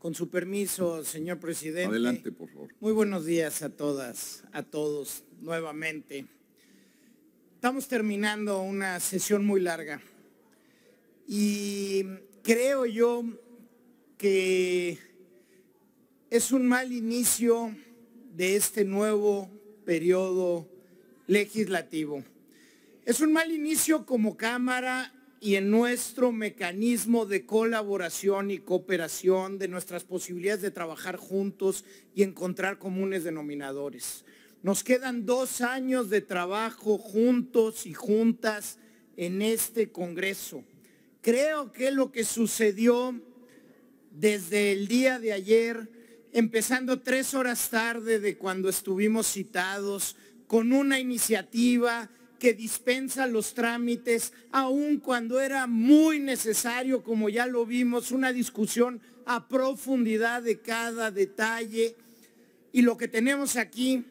Con su permiso, señor presidente. Adelante, por favor. Muy buenos días a todas, a todos, nuevamente. Estamos terminando una sesión muy larga y creo yo que es un mal inicio de este nuevo periodo legislativo. Es un mal inicio como Cámara y en nuestro mecanismo de colaboración y cooperación, de nuestras posibilidades de trabajar juntos y encontrar comunes denominadores. Nos quedan dos años de trabajo juntos y juntas en este Congreso. Creo que lo que sucedió desde el día de ayer, empezando tres horas tarde de cuando estuvimos citados, con una iniciativa que dispensa los trámites, aun cuando era muy necesario, como ya lo vimos, una discusión a profundidad de cada detalle. Y lo que tenemos aquí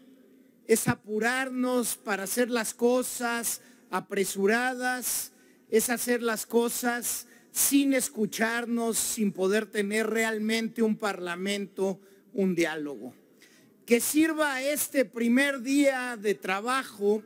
es apurarnos para hacer las cosas apresuradas, es hacer las cosas sin escucharnos, sin poder tener realmente un parlamento, un diálogo. Que sirva este primer día de trabajo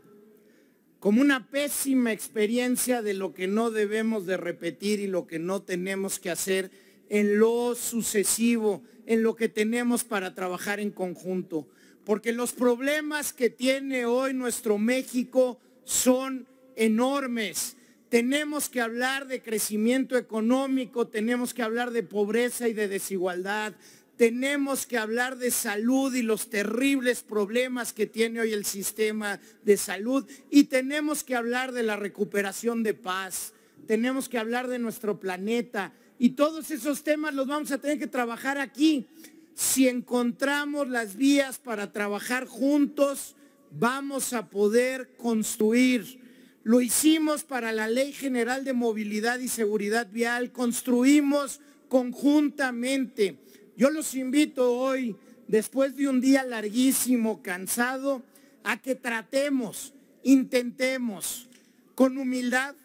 como una pésima experiencia de lo que no debemos de repetir y lo que no tenemos que hacer en lo sucesivo, en lo que tenemos para trabajar en conjunto. Porque los problemas que tiene hoy nuestro México son enormes. Tenemos que hablar de crecimiento económico, tenemos que hablar de pobreza y de desigualdad, tenemos que hablar de salud y los terribles problemas que tiene hoy el sistema de salud. Y tenemos que hablar de la recuperación de paz. Tenemos que hablar de nuestro planeta. Y todos esos temas los vamos a tener que trabajar aquí. Si encontramos las vías para trabajar juntos, vamos a poder construir. Lo hicimos para la Ley General de Movilidad y Seguridad Vial. Construimos conjuntamente yo los invito hoy, después de un día larguísimo, cansado, a que tratemos, intentemos, con humildad,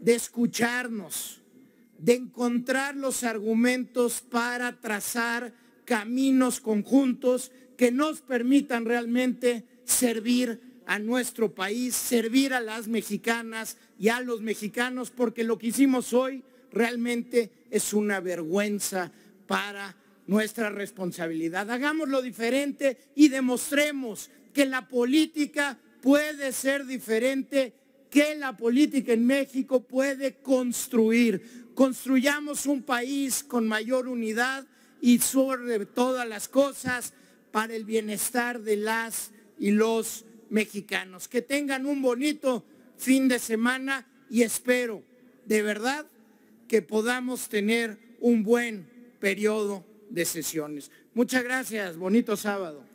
de escucharnos, de encontrar los argumentos para trazar caminos conjuntos que nos permitan realmente servir a nuestro país, servir a las mexicanas y a los mexicanos, porque lo que hicimos hoy realmente es una vergüenza para nuestra responsabilidad. Hagamos lo diferente y demostremos que la política puede ser diferente, que la política en México puede construir. Construyamos un país con mayor unidad y sobre todas las cosas para el bienestar de las y los mexicanos. Que tengan un bonito fin de semana y espero de verdad que podamos tener un buen periodo sesiones. Muchas gracias, bonito sábado.